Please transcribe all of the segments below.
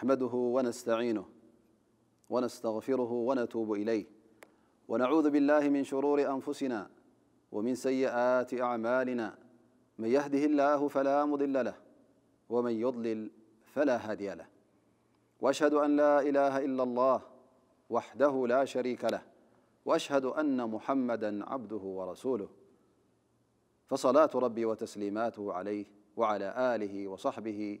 نحمده ونستعينه ونستغفره ونتوب اليه ونعوذ بالله من شرور انفسنا ومن سيئات اعمالنا من يهده الله فلا مضل له ومن يضلل فلا هادي له واشهد ان لا اله الا الله وحده لا شريك له واشهد ان محمدا عبده ورسوله فصلاه ربي وتسليماته عليه وعلى اله وصحبه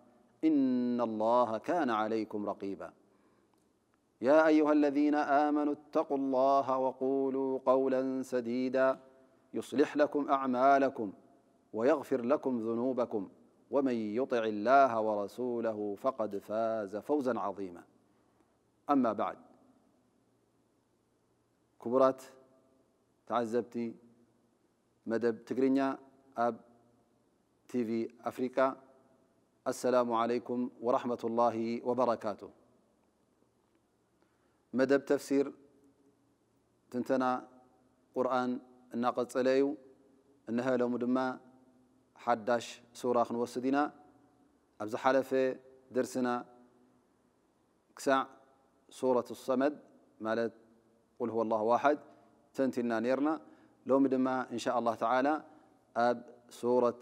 إن الله كان عليكم رقيبا يا أيها الذين آمنوا اتقوا الله وقولوا قولا سديدا يصلح لكم أعمالكم ويغفر لكم ذنوبكم ومن يطع الله ورسوله فقد فاز فوزا عظيما أما بعد كبرات تعزبتي مدب تقرينيا أب تي في أفريقيا السلام عليكم ورحمة الله وبركاته مدب تفسير تنتنا قرآن ناقلي انها لم دما حداش سورة نوسدنا أبز حلفة درسنا كسع سورة الصمد مالت قل هو الله واحد تنتنا نيرنا لوم دما إن شاء الله تعالى أب سورة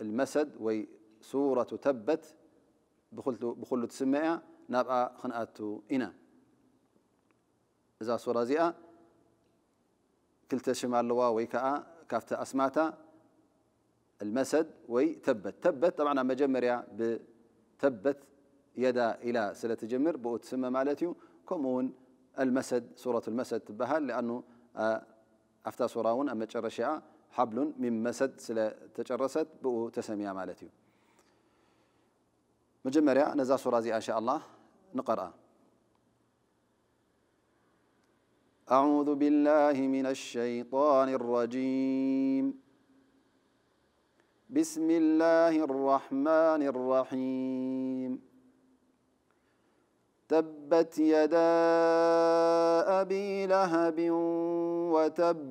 المسد وي سورة تبت بخل تسمع نبقى خنأت إنا إذا سورة زئة كلتا شمال لوا ويكا كافتا أسماتا المسد وي تبت تبت طبعا مجمريا بتبت يدا إلى سلة جمر بو تسمى مالتيو كومون المسد سورة المسد تبها لأنه آه، أفتا سورة أما حبل من مسد سلة تجرست بو تسميها مالتيو مجمرة نزا ሱራ إن شاء الله نقرأ أعوذ بالله من الشيطان الرجيم بسم الله الرحمن الرحيم تبت يدا أبي لهب وتب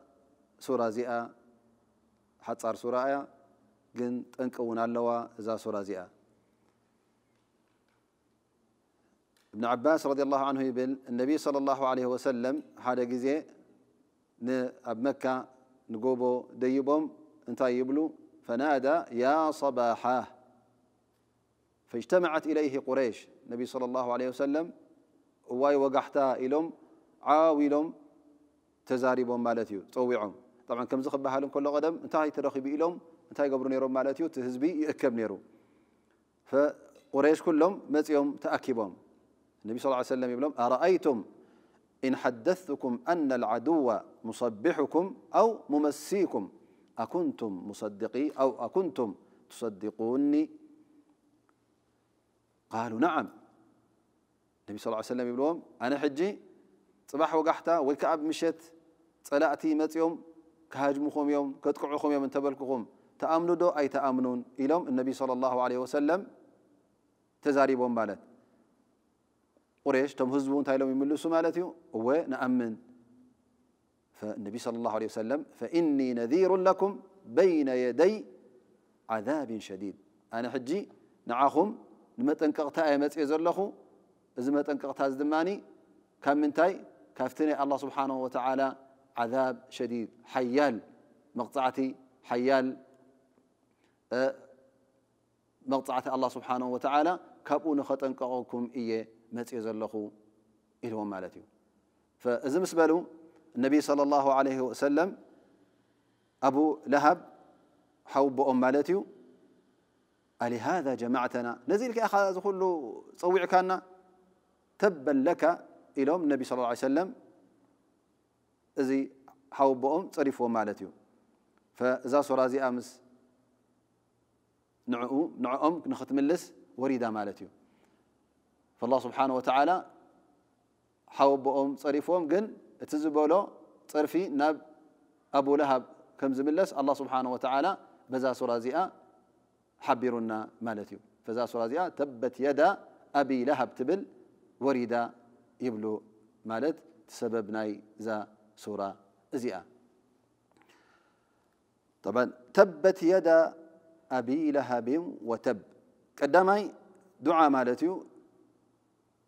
ሱራ እዚኣ ሓፃር ሱራ እያ ግን ጠንቂ እውን ኣለዋ እዛ ሱራ እዚኣ እብን ዓባስ ረዲ ላه ን ይብል እነቢይ صለ ላه ለ ወሰለም ሓደ ግዜ ኣብ መካ ንጎቦ ደይቦም እንታይ ይብሉ ፈናዳ ያ صባሓ ፈጅተመዓት ኢለይህ ቁረይሽ ነቢ صለ ላه ለ ወሰለም እዋይ ወጋሕታ ኢሎም ዓዊሎም ተዛሪቦም ማለት እዩ ፀዊዖም طبعا كم كمز خبهالهم كل قدم انتهي ترخي بإلهم انتهي قبر نيرهم مالتيو تهزبي يأكب نيرو فقريش كلهم مزيهم تأكبهم النبي صلى الله عليه وسلم يقول لهم أرأيتم إن حدثتكم أن العدو مصبحكم أو ممسيكم أكنتم مصدقي أو أكنتم تصدقوني قالوا نعم النبي صلى الله عليه وسلم يقول لهم أنا حجي صباح وقحتا ويكأب مشيت صلاتي مزيهم كهاجمكم يوم كتقعكم يوم انتبلككم تأمنوا دو أي تأمنون إلهم النبي صلى الله عليه وسلم تزاريبهم مالت قريش تم هزبون انتهي لهم يملسوا مالتي نأمن فالنبي صلى الله عليه وسلم فإني نذير لكم بين يدي عذاب شديد أنا حجي نعاخم ንመጠንቀቕታ እየ لخو ዘለኹ እዚ መጠንቀቕታ እዚ ድማኒ ካብ من تاي كافتني الله سبحانه وتعالى عذاب شديد حيال مقطعتي حيال أه، مقطعتي الله سبحانه وتعالى كابون كبو نختنققكم إي متي زلخو إلو مالتي فإذا مسبلوا النبي صلى الله عليه وسلم أبو لهب حوب أم مالتي ألهذا جمعتنا نزيلك يا أخي كله صويع كان تبا لك إلهم النبي صلى الله عليه وسلم እዚ ሓወቦኦም ፀሪፍዎም ማለት እዩ እዛ ሱራ እዚኣ ምስ ንዕኦም ንኽትምልስ ወሪዳ ማለት እዩ ላ ስብሓን ወተዓላ ሓወቦኦም ፀሪፎም ግን እቲ ዝበሎ ፀርፊ ናብ ኣብላሃብ ከም ዝምለስ ኣላ ስብሓን ወተዓላ በዛ ሱራ እዚኣ ሓቢሩና ማለት እዩ ፈዛ ሱራ እዚኣ ተበት የዳ ኣብላሃብ ትብል ወሪዳ ይብሉ ማለት ሰበብ ናይ እዛ ሱራ እዚኣ ጠ ተበት የዳ አቢ ለሃብን ወተብ ቀዳማይ ዱዓ ማለት እዩ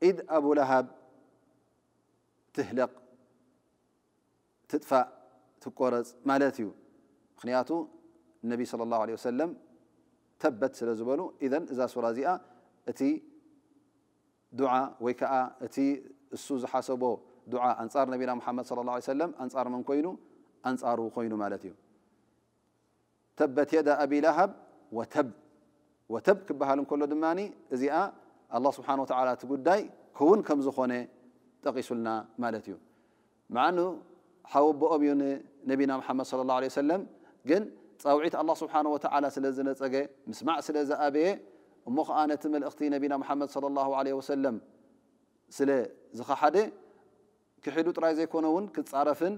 ኢድ አቡ ለሃብ ትህለቕ ትጥፋእ ትቆረፅ ማለት እዩ ምክንያቱ እነቢ صለ ላه ለ ሰለም ተበት ስለ ዝበሉ እዘን እዛ ሱራ እዚኣ እቲ ዱዓ ወይ ከዓ እቲ እሱ ዝሓሰቦ دعاء أنصار نبينا محمد صلى الله عليه وسلم أنصار من كوينو أنصار كوينو مالتي تبت يد أبي لهب وتب وتب كبهل كل دماني زي آه الله سبحانه وتعالى تقول داي كون كم ዝኾነ تقيسلنا مالتي مع أنه حوب እዩ نبينا محمد صلى الله عليه وسلم ግን ፃውዒት الله سبحانه وتعالى ስለ ዝነፀገ مسمع سلزة أبي እሞ ከዓ ነቲ መልእኽቲ ነቢና محመድ صلى الله عليه وسلم ስለ ዝኸሓደ كحلو تراي زي كونون كتعرفن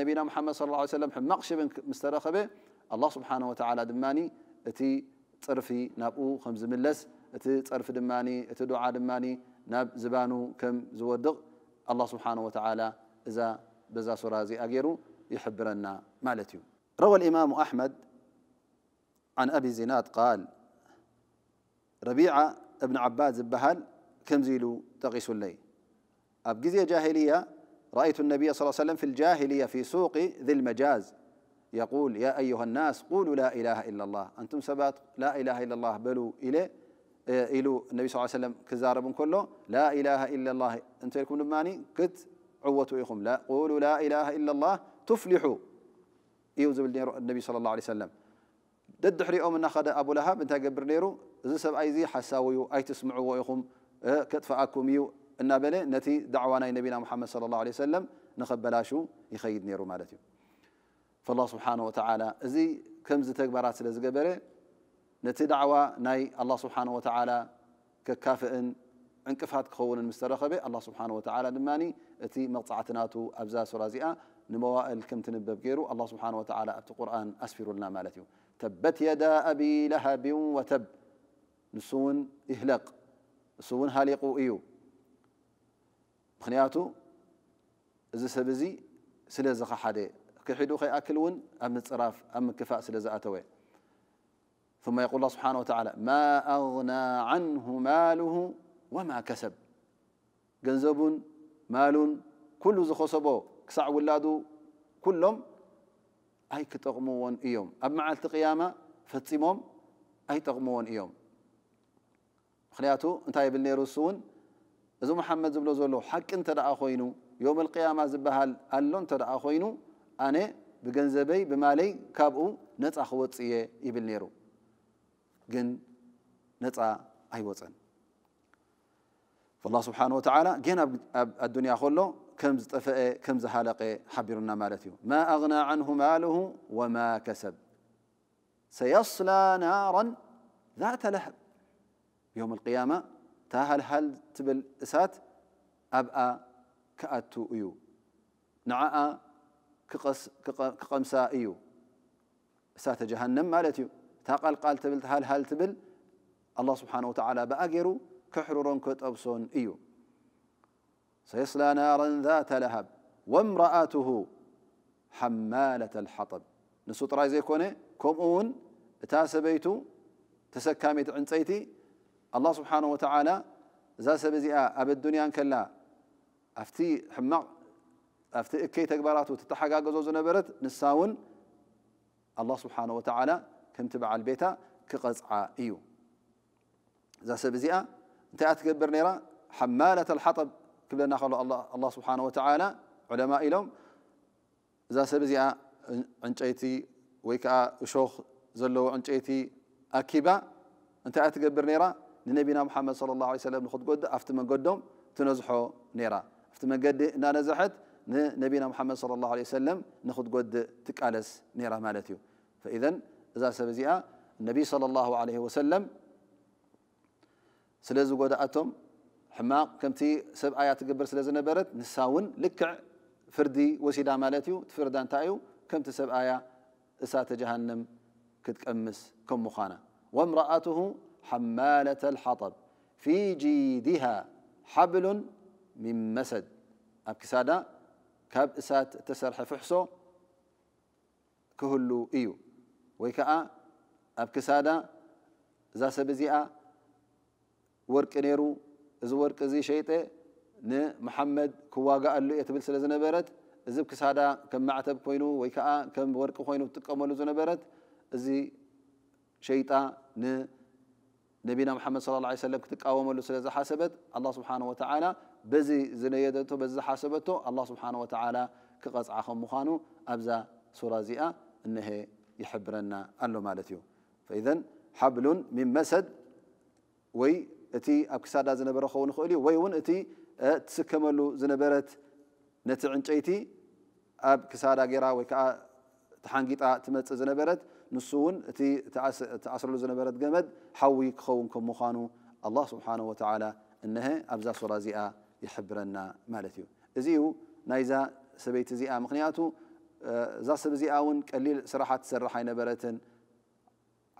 نبينا محمد صلى الله عليه وسلم حمق شبن مسترخبة الله سبحانه وتعالى دماني اتي ترفي نابو خمز ملس اتي ترف دماني اتي دعاء دماني ناب زبانو كم زودق الله سبحانه وتعالى إذا بزا سرازي أغيرو يحبرنا مالتيو روى الإمام أحمد عن أبي زناد قال ربيعة ابن عباد زبهل كم زيلو تقيس الليل أبجزية جزية جاهلية رأيت النبي صلى الله عليه وسلم في الجاهلية في سوق ذي المجاز يقول يا أيها الناس قولوا لا إله إلا الله أنتم سبات لا إله إلا الله بلوا إليه إيه، إلو النبي صلى الله عليه وسلم كزارب كله لا إله إلا الله أنت لكم نماني كت عوتوا إخم لا قولوا لا إله إلا الله تفلحوا يوزب النبي صلى الله عليه وسلم حريء من أخذ أبو لهب أنت قبر نيرو إذا سبعي زي حساويو أي تسمعوا وإخم إيه، كتفأكم يو እናበለ ነቲ ዳዕዋ ናይ ነቢና ሙሓመድ صለ ላه ለ ሰለም ንኸበላሹ ይኸይድ ነይሩ ማለት እዩ فالله ስብሓه و እዚ ከምዚ ተግባራት ስለ ዝገበረ ነቲ ዳዕዋ ናይ الله ስብሓه و ከካፍእን ዕንቅፋት ክኸውንን ምስ ተረኸበ الله ስብሓه و ድማ እቲ መቕፃዕትናቱ ኣብዛ ሱራ እዚኣ ንመዋእል ከም ትንበብ ገይሩ الله ስብሓه و ኣብቲ ቁርን ኣስፊሩልና ማለት እዩ ተበት የዳ አቢ ለሃብ ወተብ ንሱ እውን ይህለቕ እሱ እውን ሃሊቑ እዩ ምክንያቱ እዚ ሰብ እዚ ስለ ዝኸ ሓደ ክሒዱ ከይኣክል እውን ኣብ ምፅራፍ ኣብ ምክፋእ ثم يقول الله سبحانه وتعالى ما أغنى عنه ماله وما كسب جنزب مال كل زخصبو كسع ولادو كلم أي كتغمون إيوم أب معلت قيامة فتمم أي تغمون إيوم خلياته انت بالنيروسون እዚ መሓመድ ዝብሎ ዘሎ ሓቂ እንተ ደኣ ኮይኑ ዮም ልቅያማ ዝበሃል ኣሎ እንተ ደኣ ኮይኑ ኣነ ብገንዘበይ ብማለይ ካብኡ ነፃ ክወፅእ እየ ይብል ነይሩ ግን ነፃ ኣይወፀን فالله ስብሓه و ጌና ኣብ ኣዱንያ ከሎ ከም ዝጠፍአ ከም ዝሃለቀ ሓቢሩና ማለት እዩ ማ ኣغና عንه ማልሁ ወማ ከሰብ ሰየصላ ናራ ذተ ለሃብ ዮም القያማ ተሃልሃል ትብል እሳት ኣብኣ ክኣቱ እዩ ንዓኣ ክቐምሳ እዩ እሳተ ጀሃንም ማለት እዩ እታ ቃልቃል ትብል ተሃልሃል ትብል ኣላ ስብሓን ወተላ ብኣ ገይሩ ክሕርሮን ክጠብሶን እዩ ሰየስላ ናረን ذተ ለሃብ ወምረኣትሁ ሓማለة الሓطብ ንሱ ጥራይ ዘይኮነ ከምኡ ውን እታ ሰበይቱ ተሰካሚት ዕንፀይቲ الله سبحانه وتعالى ذا سبزي أب الدنيا كلا أفتي حمق أفتي إكي تكبرات وتتحقا قزوز نبرت نساون الله سبحانه وتعالى كم تبع البيتا كقزعا إيو ذا سبزي أنت أتكبر نيرا حمالة الحطب قبل أن الله الله سبحانه وتعالى علماء إلهم ذا سبزي أ أنجيتي ويكا شوخ زلو أنجيتي أكيبا أنت أتكبر نيرا ንነቢና ሙሓመድ صለ ላه ሰለም ንክትጎዲ ኣብቲ መንገዶም ትነዝሖ ነይራ ኣብቲ መንገዲ እናነዝሐት ንነቢና ሙሓመድ صለ ላه ለ ሰለም ንክትጎዲእ ትቃለስ ነይራ ማለት እዩ ፈኢዘን እዛ ሰብ እዚኣ እነቢይ صለ ላه ለ ወሰለም ስለዚ ጎዳእቶም ሕማቕ ከምቲ ሰብኣያ ትግብር ስለ ዝነበረት ንሳ እውን ልክዕ ፍርዲ ወሲዳ ማለት እዩ እቲ ፍርዳ እንታይ እዩ ከምቲ ሰብኣያ እሳተ ጀሃንም ክትቀምስ ከም ምዃና ወእምረኣትሁ حمالة الحطب في جيدها حبل من مسد أب كاب إسات تسرح فحسو كهلو إيو ويكا أب كسادا زا سبزيا ورق نيرو إذا ورق زي شيطة ن محمد كواقا اللو يتبل سلزنا بيرت إذا بكسادا كم معتب كوينو ويكا كم ورق كوينو تقاملو زنا بيرت إذا شيطة ن ነቢና መሓመድ صለ ላ ሰለም ክትቃወመሉ ስለ ዝሓሰበት ኣላ ስብሓን ወተዓላ በዚ ዝነየደቶ በዚ ዝሓሰበቶ ኣላ ስብሓን ወተዓላ ክቐፅዓ ከም ምዃኑ ኣብዛ ሱራ እዚኣ እነሀ ይሕብረና ኣሎ ማለት እዩ ፈኢዘን ሓብሉን ምን መሰድ ወይ እቲ ኣብ ክሳዳ ዝነበረ ክኸውን ይኽእል እዩ ወይ እውን እቲ ትስከመሉ ዝነበረት ነቲ ዕንጨይቲ ኣብ ክሳዳ ጌራ ወይ ከዓ ተሓንጊጣ ትመፅእ ዝነበረት ንሱ እውን እቲ ተኣስረሉ ዝነበረት ገመድ ሓዊ ክኸውን ከም ምዃኑ ኣላه ስብሓን ወተላ እነሀ ኣብዛ ሱራ እዚኣ ይሕብረና ማለት እዩ እዚዩ ናይዛ ሰበይቲ እዚኣ ምክንያቱ እዛ ሰብ እዚኣ እውን ቀሊል ስራሓት ትሰርሕ ኣይነበረትን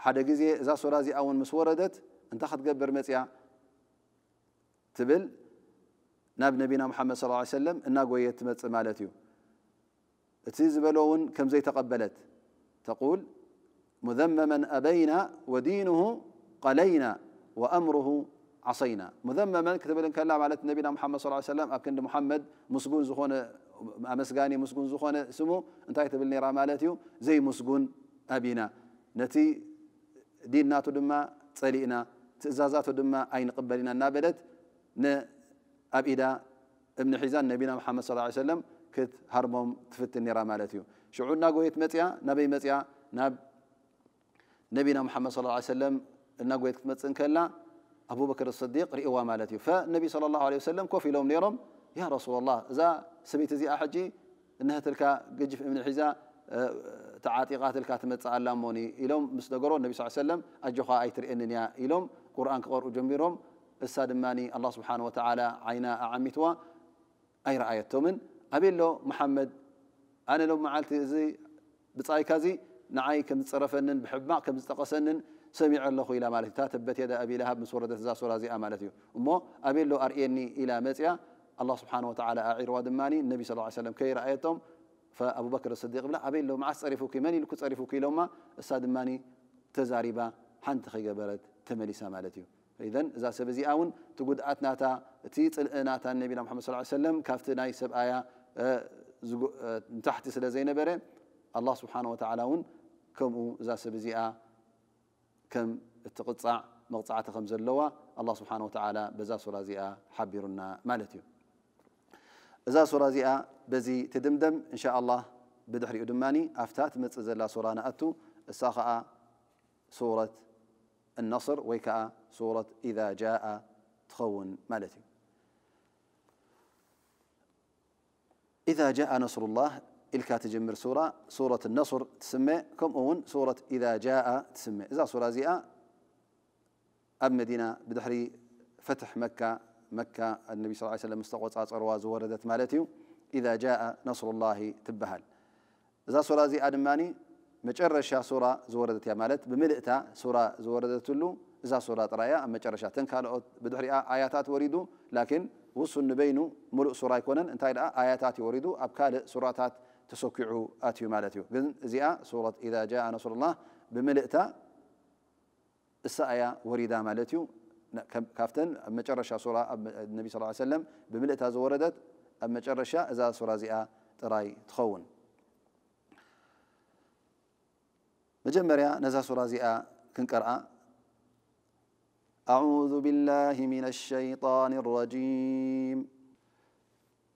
ሓደ ግዜ እዛ ሱራ እዚኣ እውን ምስ ወረደት እንታይ ክትገብር መፅያ ትብል ናብ ነቢና ሙሓመድ ص ሰለም እናጎየት ትመፅእ ማለት እዩ እቲ ዝበሎ እውን ከም ዘይተቐበለት ተቁል مذمما ابينا ودينه قلينا وامره عصينا مذمما كتب لنا كلام على نبينا محمد صلى الله عليه وسلم اكن محمد مسجون زخونه أمسجاني مسجون زخونه سمو انت كتب لنا مالتيو زي مسجون ابينا نتي ديننا تدمى صليئنا تزازاته دما اين قبلنا نابلت ن ابيدا ابن حزان نبينا محمد صلى الله عليه وسلم كت هرموم تفت النيرا مالتيو شعورنا قويت متيا نبي متيا نب نبينا محمد صلى الله عليه وسلم النقوية كمتسن كلا أبو بكر الصديق رئيوا مالتي فنبي صلى الله عليه وسلم كوفي لهم نيرم يا رسول الله إذا سبيت زي أحجي إنها تلك قجف من الحزاء تعاطي قاتل كاتمت على موني إلهم مستقروا النبي صلى الله عليه وسلم أجخوا أي ترئنن يا إلهم قرآن كقر أجمبرهم الساد ماني الله سبحانه وتعالى عينا أعمتوا أي رأيتهم أبي له محمد أنا لو معالتي زي بتعي كذي ንዓይ ከም ዝፀረፈንን ብሕማቕ ከም ዝጠቐሰንን ሰሚዐ ኣለኹ ኢላ ማለት እዩ እታ ተበት የዳ ኣብ ኢልሃብ ምስ ወረደት እዛ ሱራ እዚኣ ማለት እዩ እሞ ኣበሎ ኣርእየኒ ኢላ መፅያ ኣላ ስብሓን ወተዓላ ኣዒርዋ ድማኒ ነቢ ስ ሰለም ከይረኣየቶም فأبوبكر الصديق بلا أبي لو معس تعرفوك من يلكو تعرفوك لما الساد ماني تزاريبا حنت خيبرت تمليسا سامالتي فإذا إذا سبزي أون تقول أتناتا تيت الأناتا النبي محمد صلى الله عليه وسلم كافت ناي سبآيا تحت سلا زي نبرة الله سبحانه وتعالى ون ከምኡ እዛ ሰብ እዚኣ ከም እትቕፃዕ መቕፃዕቲ ከም ዘለዋ ኣላ ስብሓን ወተላ በዛ ሶላ እዚኣ ሓቢሩና ማለት እዩ እዛ ሶላ እዚኣ በዚ ትድምደም እንሻ ላ ብድሕሪኡ ድማኒ ኣብታ ትመፅእ ዘላ ሶላ ንኣቱ እሳ ከዓ ሱረት النصر ويكأ سورة إذا جاء تخون مالتي إذا جاء نصر الله إلكا تجمر سورة سورة النصر تسمى كم أون سورة إذا جاء تسمى إذا سورة زئة أب مدينة بدحري فتح مكة مكة النبي صلى الله عليه وسلم مستقوى عرواز وردت مالتي إذا جاء نصر الله تبهل إذا سورة زئة دماني مجرشة سورة زوردت يا مالت بملئتا سورة زوردت له إذا سورة رأيا أم مجرشة تنكال بدحري آياتات وريدو لكن وصل نبينو ملء سورة يكونن انتهى آياتات يوريدو أبكال سوراتات تسكعوا اتيو مالتيو قلن زي سورة إذا جاء نصر الله بملئتا السأيا وريدا مالتيو كافتن أما جرشا سورة النبي صلى الله عليه وسلم بملئتا زوردت أما جرشا إذا سورة زي تراي تخون مجمريا نزا سورة زي كنكرا أعوذ بالله من الشيطان الرجيم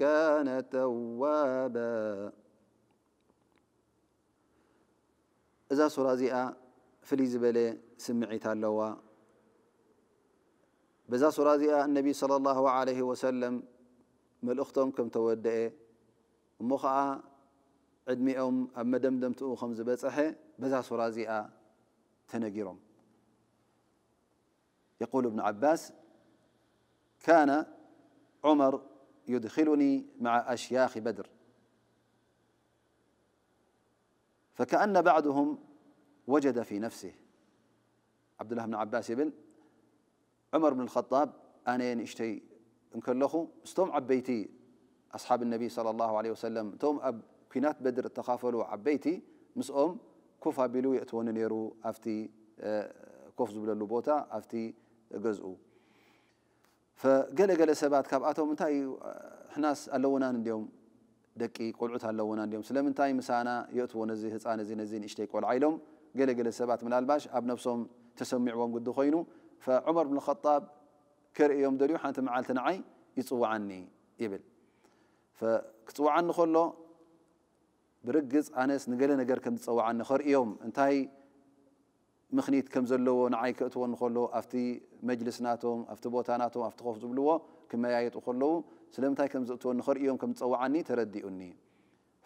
كان ተዋባ እዛ ሱራ እዚኣ ፍልይ ዝበለ ስምዒት ኣለዋ በዛ ሱራ እዚኣ እነቢ صለ ላه عለ ወሰለም መልእኽቶም ከም ተወደአ እሞ ከዓ ዕድሚኦም ኣብ መደምደምትኡ ከም ዝበፅሐ በዛ ሱራ እዚኣ ተነጊሮም የقል እብን ዓባስ ካነ ዑመር يدخلني مع أشياخ بدر فكأن بعضهم وجد في نفسه عبد الله بن عباس بن عمر بن الخطاب أنا نشتي نكلخو استوم عبيتي أصحاب النبي صلى الله عليه وسلم توم أب كنات بدر تخافلوا عبيتي مسوم كفا بلو يأتون نيرو أفتي آه، كفز بلو بوتا أفتي جزء فقال قال سبات كاب أتوم متى حناس اللونا اليوم دكي قلعت اللونا اليوم سلام متى مسانا يأتوا نزيه سانا زين زين اشتيك والعيلهم قال قال سبات من الباش أب نفسهم تسمع وهم قد خينو فعمر بن الخطاب كر يوم دريو حنت معالتنا عي يتصو عني يبل فكتصو عني خلو برقز أنس نقل نقر كم تصو خر يوم انتهي ምክኒት ከም ዘለዎ ንዓይ ክእትዎ ንከሎ ኣብቲ መጅልስ ናቶም ኣብቲ ቦታ ናቶም ኣብቲ ኮፍ ዝብልዎ ክመያየጡ ከለዉ ስለምንታይ ከም ዝእትዎ ንክርእዮም ከም ዝፀዋዓኒ ተረዲኡኒ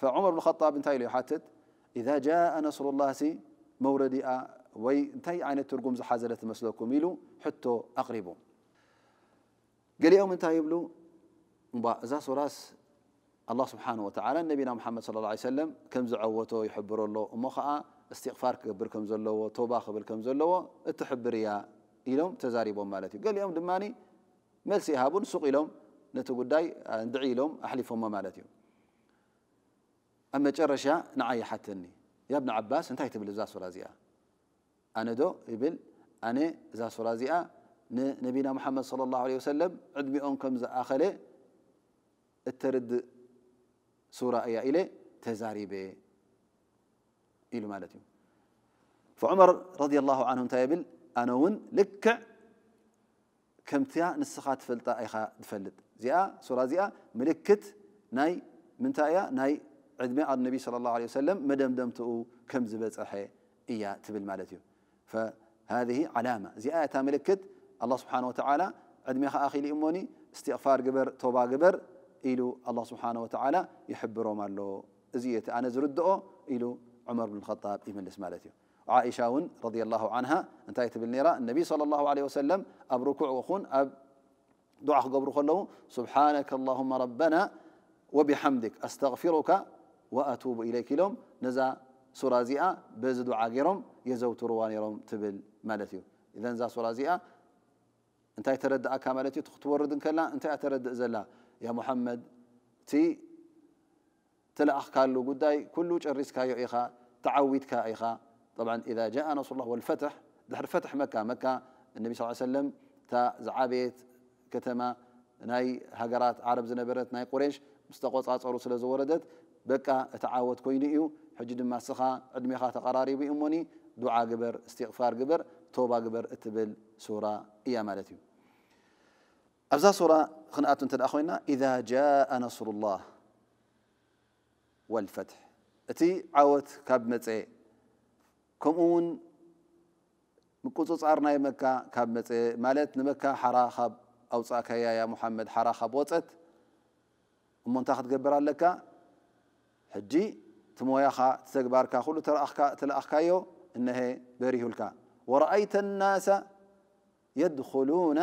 فعمر بن الخطاب እንታይ ኢሉ ይሓትት إذ جاء ነስሩ ላሲ መውረዲኣ ወይ እንታይ ዓይነት ትርጉም ዝሓዘለ ትመስለኩም ኢሉ ሕቶ ኣቕሪቡ ገሊኦም እንታይ ይብሉ እምባ እዛ ሱራስ الله سبحانه وتعالى نبينا محمد صلى الله عليه وسلم كم زعوته يحبر الله أمه استغفار كبر كم زلوا توبة خبر كم زلوا التحبر يا إلهم تزاريبهم مالتي قال لهم دماني مل سيهابون سوق إلهم نتقول داي ندعي لهم فما مالتي أما جرشا نعي حتى يا ابن عباس انت هيتب لزا سرازيا أنا دو يبل أنا زا سرازيا نبينا محمد صلى الله عليه وسلم عد أون كم زآخلي الترد سورة إيا إلي تزاريبي ኢሉ ማለት እዩ فعمر رضي الله عنه እንታይ يብል ኣነ እውን ልክዕ ከምቲያ ንስኻ ትፈልጣ ኢኻ ትፈልጥ እዚኣ ሱራ እዚኣ ምልክት ናይ ምንታይ እያ ናይ ዕድመ ኣብ ነቢ صለ ላه ለ ሰለም መደምደምትኡ ከም ዝበፅሐ እያ ትብል ማለት እዩ ሃذه ዓላማ እዚኣ እታ ምልክት ኣላ ስብሓን ወተዓላ ዕድሜኻ ኣኺሊ እሞኒ እስትቕፋር ግበር ቶባ ግበር ኢሉ ኣላ ስብሓን ወተዓላ ይሕብሮም ኣሎ እዚ እቲ ኣነ ዝርድኦ ኢሉ عمر بن الخطاب يملس مالتي عائشة ون رضي الله عنها أنت تبل نيرا النبي صلى الله عليه وسلم أب ركوع وخون أب دعاء قبر خلو سبحانك اللهم ربنا وبحمدك أستغفرك وأتوب إليك لهم نزا سورة زئة بزد عاقرهم يزوت روانيرهم تبل مالتي إذا نزا سورة زئة أنت تردع كاملتي تورد كلا أنت تردع زلا يا محمد تي أخ كالو قداي كلو جرسكا يعيخا تعويد كايخا طبعا إذا جاء نصر الله والفتح دحر فتح مكة مكة النبي صلى الله عليه وسلم تا زعابيت كتما ناي هجرات عرب زنبرت ناي قريش مستقوص عصر ዝወረደት زوردت بكا تعاود كوينيو እዩ ሕጂ ድማ ስኻ ዕድሜኻ ተቀራሪቡ እሞኒ دعاء قبر استغفار قبر توبة قبر اتبل سورة እያ مالتي أبزا سورة ሱራ انت እንተ ደኣ ኮይና ኢዛ ጃአ እቲ ዓወት ካብ መፀ ከምኡ ውን ምቁፅፃር ናይ መካ ካብ መፀ ማለት ንመካ ሓራ ካብ ኣውፃእካያ ያ ሙሓመድ ሓራ ካብ ወፀት እሞ እንታይ ክትገብር ኣለካ ሕጂ እቲ ሞያኻ እተግባርካ ኩሉ ተለኣኽካዮ እነሀ በሪሁልካ ወረአይተ ናሳ የድخሉና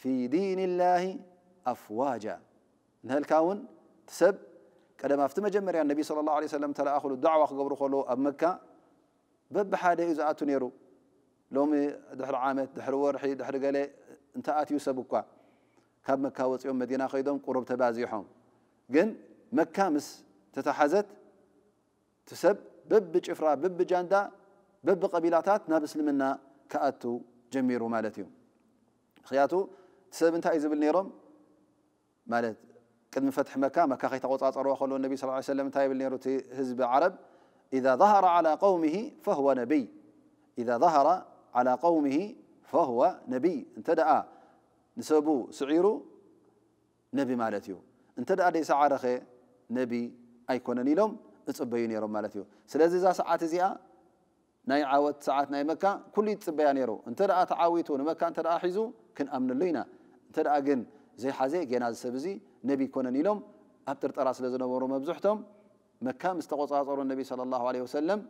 ፊ ዲን ላه ኣፍዋጃ ንህልካ እውን ቲሰብ ቀደም ኣብቲ መጀመርያ ነቢ صለ ላه ለ ሰለም ተለኣኽሉ ዳዕዋ ክገብሩ ከለዉ ኣብ መካ በብሓደ እዩ ዝኣቱ ነይሩ ሎሚ ድሕሪ ዓመት ድሕሪ ወርሒ ድሕሪ ገለ እንተኣትዩ ሰብ እኳ ካብ መካ ወፂኦም መዲና ከይዶም ቁሩብ ተባዚሖም ግን መካ ምስ ተተሓዘት እቲ ሰብ በቢ ጭፍራ በቢ ጃንዳ በቢ ቀቢላታት ናብ እስልምና ክኣቱ ጀሚሩ ማለት እዩ ምክንያቱ እቲ ሰብ እንታይ እዩ ዝብል ነይሮም ማለት قدم فتح مكة مكة خيت قوت أطروا النبي صلى الله عليه وسلم تايب ليروتي هزب عرب إذا ظهر على قومه فهو نبي إذا ظهر على قومه فهو نبي انتدأ نسبو سعيرو نبي مالتيو انتدأ ليس عارخي نبي أيكون نيلوم اتصبيني يا رب مالتيو سلازي ذا ساعات زيا ناي عاود ساعات ناي مكة كل يتصبيا نيرو انتدأ تعاويتو نمكة انتدأ حيزو كن أمن لينا انتدأ جن زي حزي جينا سبزي ነቢ ይኮነን ኢሎም ኣብ ጥርጠራ ስለ ዝነበሩ መብዝሕቶም መካ ምስ ተቆፃፀሩ ነቢ صለ ላه ለ ወሰለም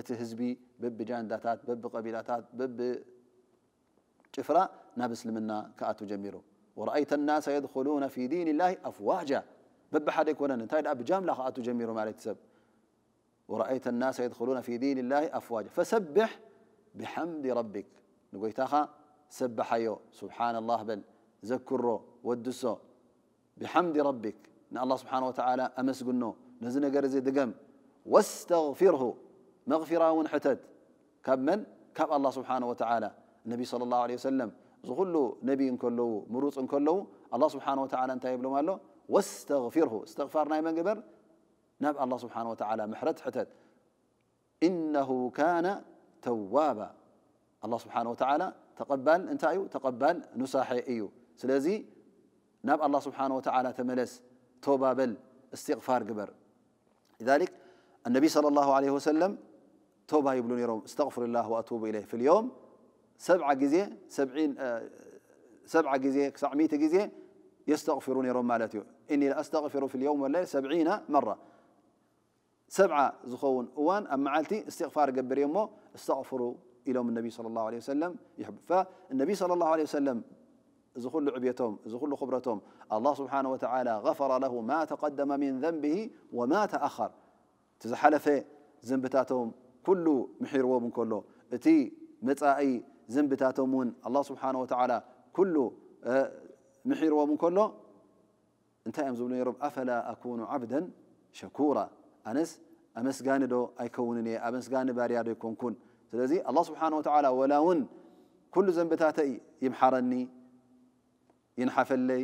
እቲ ህዝቢ በብጃንዳታት በብቀቢላታት በብጭፍራ ናብ እስልምና ክኣቱ ጀሚሩ ወረአይተ ናሰ የድخሉነ ፊ ዲን ላህ ኣፍዋጃ በብሓደ ይኮነን እንታይ ደኣ ብጃምላ ክኣቱ ጀሚሩ ማለት ሰብ ورأيت الناس يدخلون في دين الله أفواجا فسبح بحمد ربك نقول تاخا سبح يو سبحان الله بل ذكره ودسه بحمد ربك ان الله سبحانه وتعالى امس قلنا نزلنا قرزي دقم واستغفره مغفره ونحتد كاب من كاب الله سبحانه وتعالى النبي صلى الله عليه وسلم زغلو نبي كله مروس كله الله سبحانه وتعالى انتهي بلو ماله واستغفره استغفار نايما قبر نب الله سبحانه وتعالى محرت حتت انه كان توابا الله سبحانه وتعالى تقبل انتهي تقبل نصاحي ايو سلازي ناب الله سبحانه وتعالى تملس توبة بل استغفار قبر لذلك النبي صلى الله عليه وسلم توبة يبلون يروم استغفر الله وأتوب إليه في اليوم سبعة جزية سبعين سبعة جزية كسع جزية يستغفرون يروم مالتي إني لأستغفر في اليوم والليل سبعين مرة سبعة زخون أوان أم معالتي استغفار قبر يومه استغفروا إلى النبي صلى الله عليه وسلم يحب فالنبي صلى الله عليه وسلم زخل عبيتهم زخل خبرتهم الله سبحانه وتعالى غفر له ما تقدم من ذنبه وما تأخر تزحلف زنبتاتهم كل محيروم كله እቲ መፃኢ ዘንብታቶም እውን ኣه ስብሓه ወላ ኩሉ ምሒርዎም እንከሎ እንታይ እዮም ዝብሉ ነሮም ኣፈላ ኣኩኑ ዓብዳ ሸኩራ ኣነስ ኣመስጋኒ ዶ ኣይከውንን እየ ኣመስጋኒ ባርያ ዶ ይኮንኩን ስለዚ ኣه ስብሓه ወላ ወላ እውን ኩሉ ዘንብታተይ ይምሓረኒ ይንሓፈለይ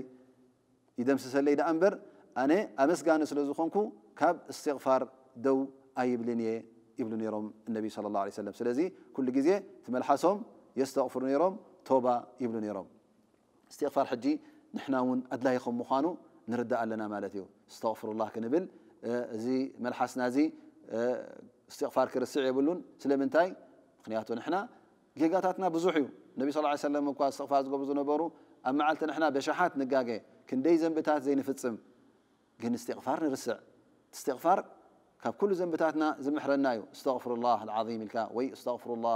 ይደምስሰለይ ዳ እምበር ኣነ ኣመስጋኒ ስለ ዝኾንኩ ካብ እስትቕፋር ደው ኣይብልን እየ ይብሉ ነይሮም እነቢ صለ ላه ሰለም ስለዚ ኩሉ ግዜ እቲ መልሓሶም የስተቕፍሩ ነይሮም ቶባ ይብሉ ነይሮም እስትቕፋር ሕጂ ንሕና እውን ኣድላይ ከም ምዃኑ ንርዳእ ኣለና ማለት እዩ እስተቕፍሩላ ክንብል እዚ መልሓስና እዚ እስትቕፋር ክርስዕ የብሉን ስለምንታይ ምክንያቱ ንሕና ጌጋታትና ብዙሕ እዩ ነቢ ስ ሰለም እኳ እስትቕፋር ዝገብሩ ዝነበሩ ኣብ መዓልቲ ንሕና ብሸሓት ንጋገ ክንደይ ዘንብታት ዘይንፍፅም ግን እስትቕፋር ንርስዕ እስትቕፋር ካብ ኩሉ ዘንብታትና ዝምሕረና እዩ እስተغፍሩላ ዓظም ኢልካ ወይ እስተغፍሩላ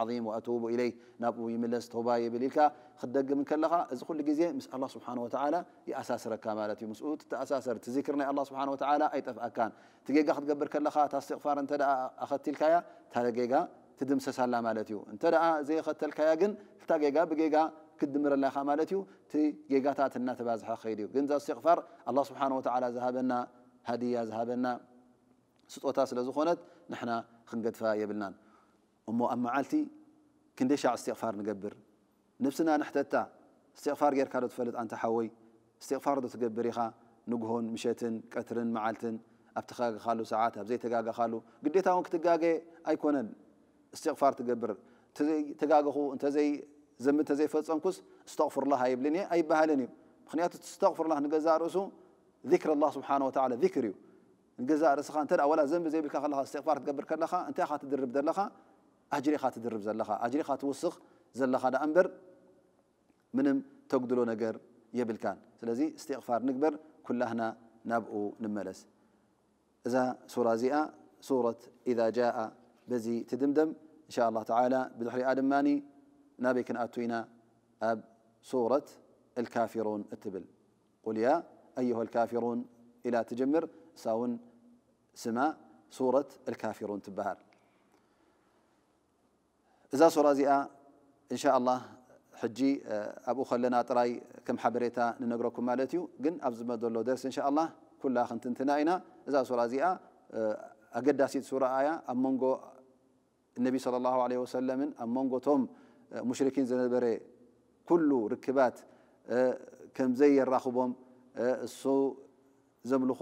ዓظም ወኣትቡ ኢለይ ናብኡ ይምለስ ተውባ ይብል ኢልካ ክትደግም ከለኻ እዚ ኩሉ ግዜ ምስ ኣላ ስብሓን ወተዓላ ይኣሳስረካ ማለት እዩ ምስኡ ተኣሳሰር እቲ ዚክር ናይ ኣላ ስብሓን ወተዓላ ኣይጠፍኣካን እቲ ጌጋ ክትገብር ከለኻ እታ እስትቕፋር እንተ ደኣ ኣኸቲልካያ እታ ጌጋ ትድምሰሳላ ማለት እዩ እንተ ደኣ ዘይኸተልካያ ግን እታ ጌጋ ብጌጋ ክድምረለኻ ማለት እዩ እቲ ጌጋታት እናተባዝሐ ኸይድ እዩ ግን ዛ እስትቕፋር ኣላ ስብሓን ወተዓላ ዝሃበና ሃድያ ዝሃበና ስጦታ ስለ ዝኾነት ንሕና ክንገድፋ የብልናን እሞ ኣብ መዓልቲ ክንደይ ሻዕ እስትቕፋር ንገብር ነብስና ንሕተታ እስትቕፋር ጌርካ ዶ ትፈልጥ ኣንተ ሓወይ እስትቕፋር ዶ ትገብር ኢኻ ንግሆን ምሸትን ቀትርን መዓልትን ኣብ ተጋግኻሉ ሰዓት ኣብ ዘይተጋግኻሉ ግዴታ እውን ክትጋገ ኣይኮነን እስትቕፋር ትገብር ተጋግኹ እንተዘይ ዘንቢ እንተዘይፈፀምኩስ እስተغፍርላ የብልን እየ ኣይበሃልን እዩ ምክንያቱ ስተغፍርላ ንገዛ ርእሱ ذክሪ ላ ስብሓ ذክር እዩ ንገዛ ርእስኻ እተ ወላ ዘንቢ ዘይብልካ ከለካ እስትቕፋር ክትገብር ከለኻ እንታይ ኻ ትድርብ ዘለኻ ኣጅሪኻ ትድርብ ዘለኻ ኣጅሪኻ ትውስኽ ዘለኻ ዳ እምበር ምንም ተጉድሎ ነገር የብልካን ስለዚ እስትቕፋር ንግበር ኩላህና ናብኡ ንመለስ እዛ ሱራ እዚኣ ሱረት ኢዛ ጃኣ በዚ ትድምደም እንሻ ላ ተላ ብድሕሪኣ ድማኒ نابێکن ئاتوینە ئەب سوورەت الكافرون اتبل قل يا أيها الكافرون إلى تجمر ساون سماء سورة الكافرون تبهر إذا سورة زئة إن شاء الله حجي آه، أبو خلنا تراي كم حبريتا ننقركم مالتيو قن أبزم دولو درس إن شاء الله كلها خنتنتنائنا إذا سورة زئة آه، أقداسيت سورة آية أمونغو النبي صلى الله عليه وسلم أمونغو توم ሙሽርኪን ዝነበረ ኩሉ ርክባት ከምዘየራኽቦም እሱ ዘምልኾ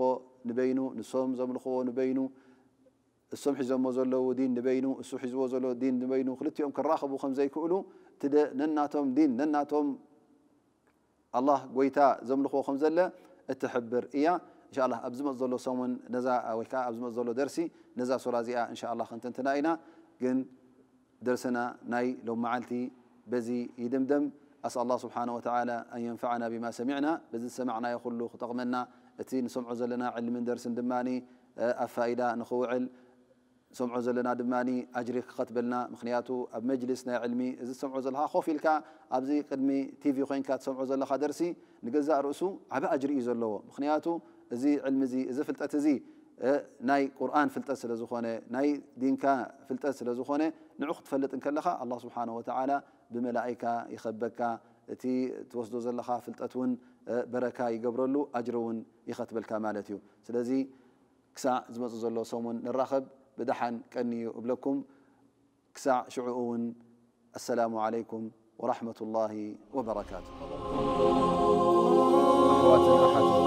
ንበይኑ ንሶም ዘምልኽዎ ንበይኑ እሶም ሒዞሞ ዘለዉ ዲን ንበይኑ እሱ ሒዝዎ ዘሎ ዲን ንበይኑ ክልቲኦም ክራኽቡ ከምዘይክእሉ ነናቶም ዲን ነናቶም ኣላህ ጎይታ ዘምልኽዎ ከም ዘለ እትሕብር እያ إن شاء الله أبزمت زلو سومن نزا ويكا أبزمت زلو درسي نزا سورة زيئة إن شاء الله خنتنتنا إنا جن درسنا ناي لو معلتي بزي يدمدم أسأل الله سبحانه وتعالى أن ينفعنا بما سمعنا بزي سمعنا يخلو خطغمنا اتي نسمعو زلنا علم درس دماني أفائدة نخوعل ሰምዖ ዘለና ድማ ኣጅሪ ክኸትበልና ምክንያቱ ኣብ መጅልስ ናይ ዕልሚ እዚ ሰምዖ ዘለካ ኮፍ ኢልካ ኣብዚ ቅድሚ ቲቪ ኮንካ ትሰምዖ ዘለካ ደርሲ ንገዛእ ርእሱ ዓበ ኣጅሪ እዩ ዘለዎ ምክንያቱ እዚ ዕልሚ እዚ እዚ ፍልጠት እዚ ናይ ቁርኣን ፍልጠት ስለ ዝኾነ ናይ ዲንካ ፍልጠት ስለ ዝኾነ ንዑ ክትፈልጥ ከለኻ ኣه ስብሓه ወ ብመላئካ ይኸበካ እቲ ትወስዶ ዘለኻ ፍልጠት እውን በረካ ይገብረሉ ኣጅሪ እውን ይኸትበልካ ማለት እዩ ስለዚ ክሳዕ ዝመፁ ዘሎ ሰሙን ንራኸብ ብድሓን ቀኒዩ እብለኩም ክሳዕ ሽዑኡ እውን ኣሰላሙ عለይኩም ወረحመة الላه ወበረካቱ